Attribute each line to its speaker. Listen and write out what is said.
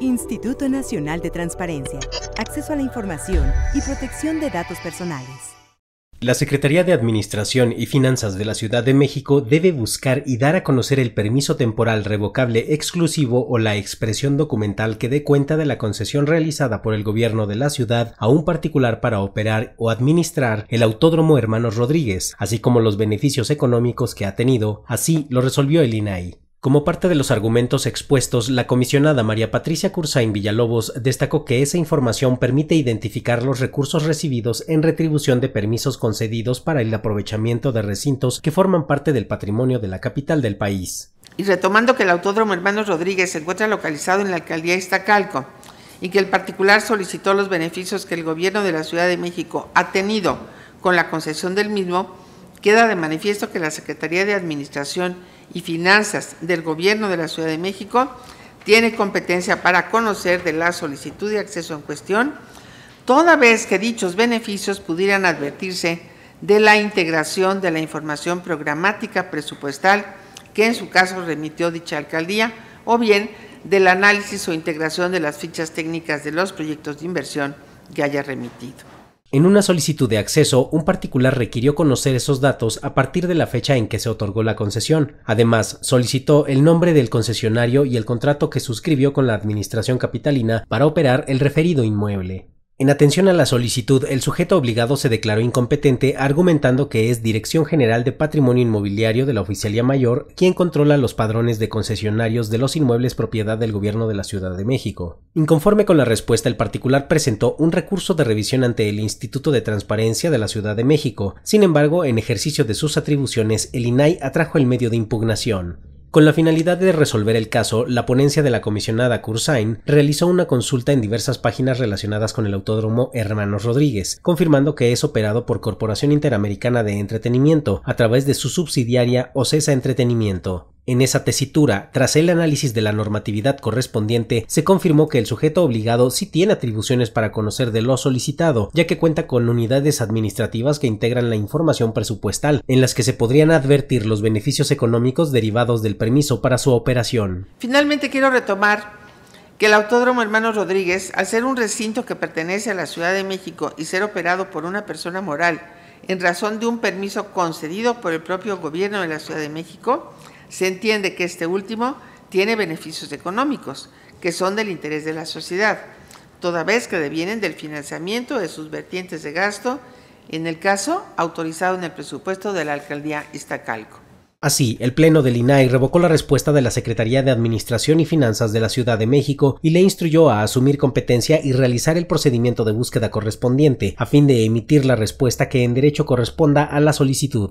Speaker 1: Instituto Nacional de Transparencia, Acceso a la Información
Speaker 2: y Protección de Datos Personales. La Secretaría de Administración y Finanzas de la Ciudad de México debe buscar y dar a conocer el permiso temporal revocable exclusivo o la expresión documental que dé cuenta de la concesión realizada por el gobierno de la ciudad a un particular para operar o administrar el Autódromo Hermanos Rodríguez, así como los beneficios económicos que ha tenido, así lo resolvió el INAI. Como parte de los argumentos expuestos, la comisionada María Patricia Cursain Villalobos destacó que esa información permite identificar los recursos recibidos en retribución de permisos concedidos para el aprovechamiento de recintos que forman parte del patrimonio de la capital del país.
Speaker 1: Y retomando que el Autódromo Hermanos Rodríguez se encuentra localizado en la alcaldía Iztacalco y que el particular solicitó los beneficios que el gobierno de la Ciudad de México ha tenido con la concesión del mismo, queda de manifiesto que la Secretaría de Administración y Finanzas del Gobierno de la Ciudad de México tiene competencia para conocer de la solicitud de acceso en cuestión, toda vez que dichos beneficios pudieran advertirse de la integración de la información programática presupuestal que en su caso remitió dicha alcaldía, o bien del análisis o integración de las fichas técnicas de los proyectos de inversión que haya
Speaker 2: remitido. En una solicitud de acceso, un particular requirió conocer esos datos a partir de la fecha en que se otorgó la concesión. Además, solicitó el nombre del concesionario y el contrato que suscribió con la Administración Capitalina para operar el referido inmueble. En atención a la solicitud, el sujeto obligado se declaró incompetente argumentando que es Dirección General de Patrimonio Inmobiliario de la Oficialía Mayor quien controla los padrones de concesionarios de los inmuebles propiedad del Gobierno de la Ciudad de México. Inconforme con la respuesta, el particular presentó un recurso de revisión ante el Instituto de Transparencia de la Ciudad de México. Sin embargo, en ejercicio de sus atribuciones, el INAI atrajo el medio de impugnación. Con la finalidad de resolver el caso, la ponencia de la comisionada Cursain realizó una consulta en diversas páginas relacionadas con el autódromo Hermanos Rodríguez, confirmando que es operado por Corporación Interamericana de Entretenimiento a través de su subsidiaria Ocesa Entretenimiento. En esa tesitura, tras el análisis de la normatividad correspondiente, se confirmó que el sujeto obligado sí tiene atribuciones para conocer de lo solicitado, ya que cuenta con unidades administrativas que integran la información presupuestal, en las que se podrían advertir los beneficios económicos derivados del permiso para su operación.
Speaker 1: Finalmente quiero retomar que el Autódromo Hermano Rodríguez, al ser un recinto que pertenece a la Ciudad de México y ser operado por una persona moral en razón de un permiso concedido por el propio gobierno de la Ciudad de México, se entiende que este último tiene beneficios económicos, que son del interés de la sociedad, toda vez que devienen del financiamiento de sus vertientes de gasto, en el caso autorizado en el presupuesto de la alcaldía
Speaker 2: Iztacalco. Así, el Pleno del INAI revocó la respuesta de la Secretaría de Administración y Finanzas de la Ciudad de México y le instruyó a asumir competencia y realizar el procedimiento de búsqueda correspondiente, a fin de emitir la respuesta que en derecho corresponda a la solicitud.